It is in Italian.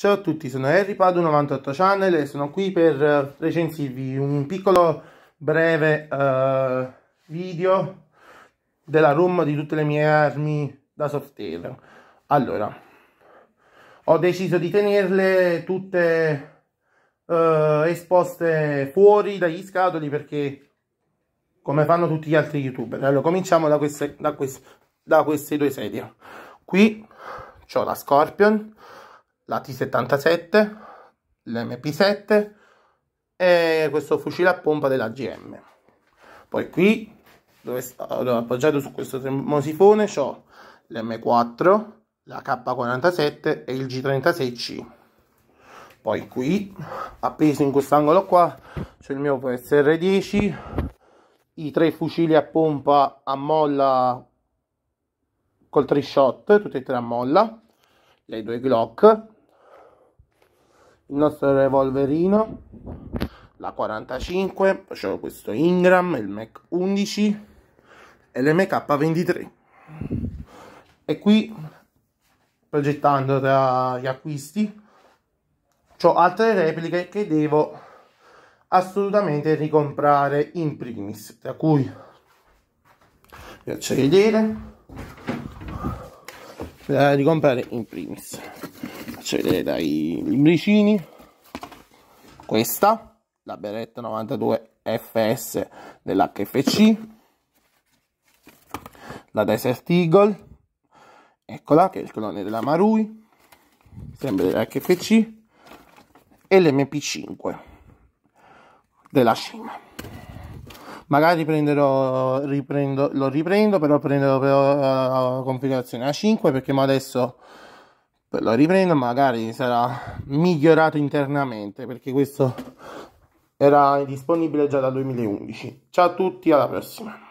Ciao a tutti, sono Harry Padu 98 Channel e sono qui per recensirvi un piccolo breve uh, video della room di tutte le mie armi da sorteggio. Allora, ho deciso di tenerle tutte uh, esposte fuori dagli scatoli perché come fanno tutti gli altri youtuber. Allora, cominciamo da queste, da queste, da queste due sedie. Qui ho la Scorpion la T77, l'MP7 e questo fucile a pompa della GM. Poi qui, dove, allora, appoggiato su questo termosifone, ho l'M4, la K47 e il G36C. Poi qui, appeso in quest'angolo qua, c'è il mio PSR10, i tre fucili a pompa a molla col 3 shot, tutti e tre a molla, le due Glock, il nostro revolverino la 45 poi c'è questo Ingram il Mac 11 e l'MK 23 e qui progettando tra gli acquisti ho altre repliche che devo assolutamente ricomprare in primis tra cui vi faccio vedere da ricomprare in primis faccio dai libricini questa la beretta 92 fs dell'hfc la desert eagle eccola che è il clone della marui sempre dell'hfc e l'mp5 della cima magari prenderò, riprendo, lo riprendo però prendo per la eh, configurazione A5 perché adesso lo riprendo magari sarà migliorato internamente perché questo era disponibile già dal 2011 ciao a tutti alla prossima